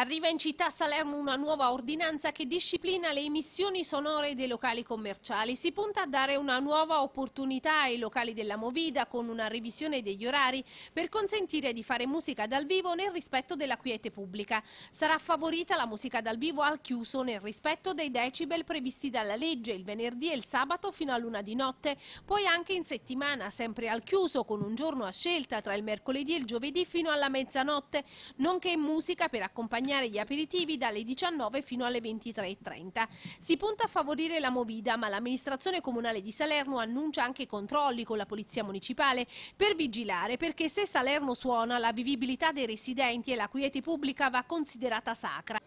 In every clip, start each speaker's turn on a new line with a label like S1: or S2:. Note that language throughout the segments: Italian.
S1: Arriva in città a Salerno una nuova ordinanza che disciplina le emissioni sonore dei locali commerciali. Si punta a dare una nuova opportunità ai locali della Movida con una revisione degli orari per consentire di fare musica dal vivo nel rispetto della quiete pubblica. Sarà favorita la musica dal vivo al chiuso nel rispetto dei decibel previsti dalla legge il venerdì e il sabato fino a luna di notte, poi anche in settimana sempre al chiuso con un giorno a scelta tra il mercoledì e il giovedì fino alla mezzanotte, nonché musica per accompagnare accompagnare gli aperitivi dalle 19 fino alle 23.30. Si punta a favorire la movida, ma l'amministrazione comunale di Salerno annuncia anche controlli con la polizia municipale per vigilare perché se Salerno suona la vivibilità dei residenti e la quiete pubblica va considerata sacra.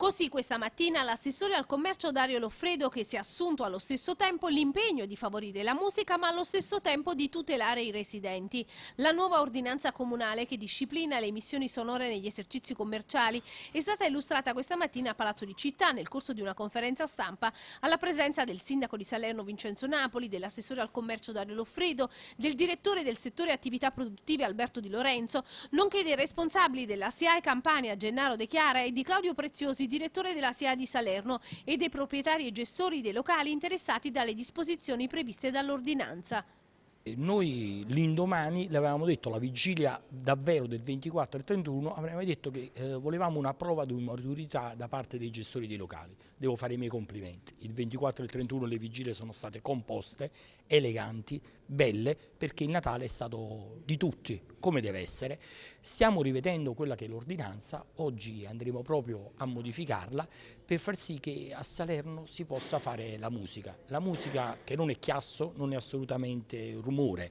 S1: Così questa mattina l'assessore al commercio Dario Loffredo che si è assunto allo stesso tempo l'impegno di favorire la musica ma allo stesso tempo di tutelare i residenti. La nuova ordinanza comunale che disciplina le emissioni sonore negli esercizi commerciali è stata illustrata questa mattina a Palazzo di Città nel corso di una conferenza stampa alla presenza del sindaco di Salerno Vincenzo Napoli, dell'assessore al commercio Dario Loffredo, del direttore del settore attività produttive Alberto Di Lorenzo, nonché dei responsabili della SIAE Campania Gennaro De Chiara e di Claudio Preziosi direttore della SEA di Salerno e dei proprietari e gestori dei locali interessati dalle disposizioni previste dall'ordinanza
S2: noi l'indomani le avevamo detto, la vigilia davvero del 24 e 31, avremmo detto che eh, volevamo una prova di maturità da parte dei gestori dei locali. Devo fare i miei complimenti. Il 24 e il 31 le vigilie sono state composte, eleganti, belle, perché il Natale è stato di tutti, come deve essere. Stiamo rivedendo quella che è l'ordinanza, oggi andremo proprio a modificarla per far sì che a Salerno si possa fare la musica. La musica che non è chiasso, non è assolutamente ruolo, rumore,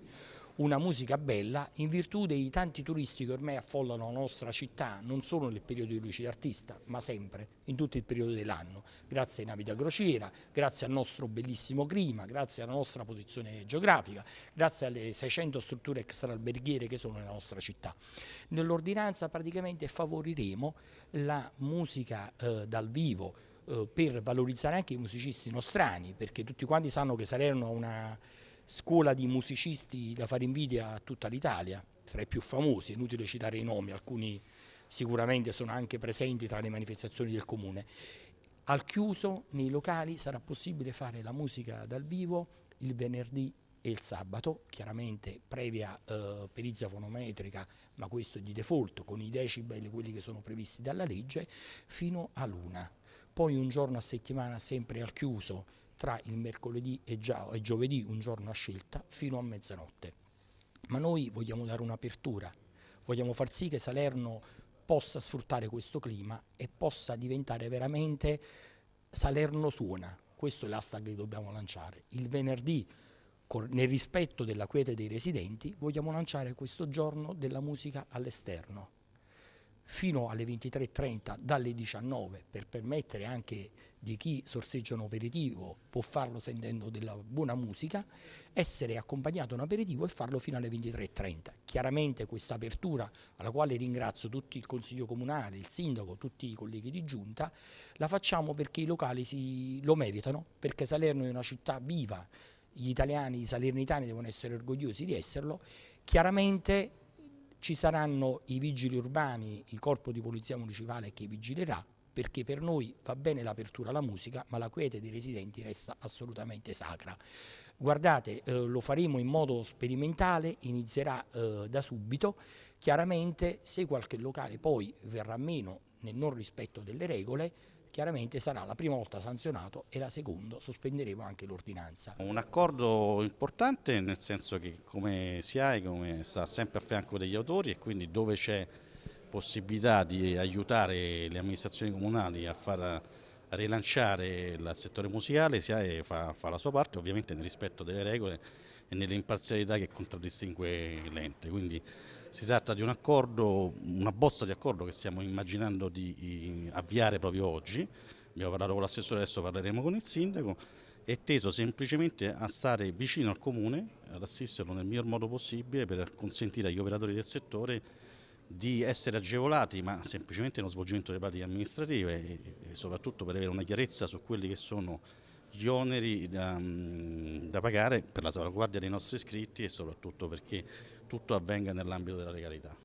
S2: una musica bella in virtù dei tanti turisti che ormai affollano la nostra città, non solo nel periodo di Luci d'Artista, ma sempre, in tutto il periodo dell'anno, grazie ai navi da crociera, grazie al nostro bellissimo clima, grazie alla nostra posizione geografica, grazie alle 600 strutture extraalberghiere che sono nella nostra città. Nell'ordinanza praticamente favoriremo la musica eh, dal vivo eh, per valorizzare anche i musicisti nostrani, perché tutti quanti sanno che saranno una scuola di musicisti da fare invidia a tutta l'Italia, tra i più famosi, è inutile citare i nomi, alcuni sicuramente sono anche presenti tra le manifestazioni del comune. Al chiuso nei locali sarà possibile fare la musica dal vivo il venerdì e il sabato, chiaramente previa eh, perizia fonometrica, ma questo di default, con i decibel, quelli che sono previsti dalla legge, fino a luna. Poi un giorno a settimana sempre al chiuso tra il mercoledì e, già, e giovedì, un giorno a scelta, fino a mezzanotte. Ma noi vogliamo dare un'apertura, vogliamo far sì che Salerno possa sfruttare questo clima e possa diventare veramente Salerno suona. Questo è l'hashtag che dobbiamo lanciare. Il venerdì nel rispetto della quiete dei residenti, vogliamo lanciare questo giorno della musica all'esterno fino alle 23.30 dalle 19 per permettere anche di chi sorseggia un aperitivo può farlo sentendo della buona musica, essere accompagnato a un aperitivo e farlo fino alle 23.30. Chiaramente questa apertura, alla quale ringrazio tutto il Consiglio Comunale, il Sindaco, tutti i colleghi di Giunta, la facciamo perché i locali si, lo meritano, perché Salerno è una città viva, gli italiani, i salernitani devono essere orgogliosi di esserlo. Chiaramente ci saranno i vigili urbani, il corpo di polizia municipale che vigilerà, perché per noi va bene l'apertura alla musica, ma la quiete dei residenti resta assolutamente sacra. Guardate, eh, lo faremo in modo sperimentale, inizierà eh, da subito, chiaramente se qualche locale poi verrà meno nel non rispetto delle regole chiaramente sarà la prima volta sanzionato e la seconda sospenderemo anche l'ordinanza.
S3: Un accordo importante nel senso che come si ha e come sta sempre a fianco degli autori e quindi dove c'è possibilità di aiutare le amministrazioni comunali a far rilanciare il settore museale, SIAE fa, fa la sua parte ovviamente nel rispetto delle regole e nell'imparzialità che contraddistingue l'ente. Quindi si tratta di un accordo, una bozza di accordo che stiamo immaginando di avviare proprio oggi. Abbiamo parlato con l'assessore, adesso parleremo con il sindaco. È teso semplicemente a stare vicino al comune, ad assisterlo nel miglior modo possibile per consentire agli operatori del settore di essere agevolati, ma semplicemente nello svolgimento delle pratiche amministrative e, e soprattutto per avere una chiarezza su quelli che sono gli oneri da, mm, da, pagare per la salvaguardia dei nostri iscritti e soprattutto perché tutto avvenga nell'ambito della legalità.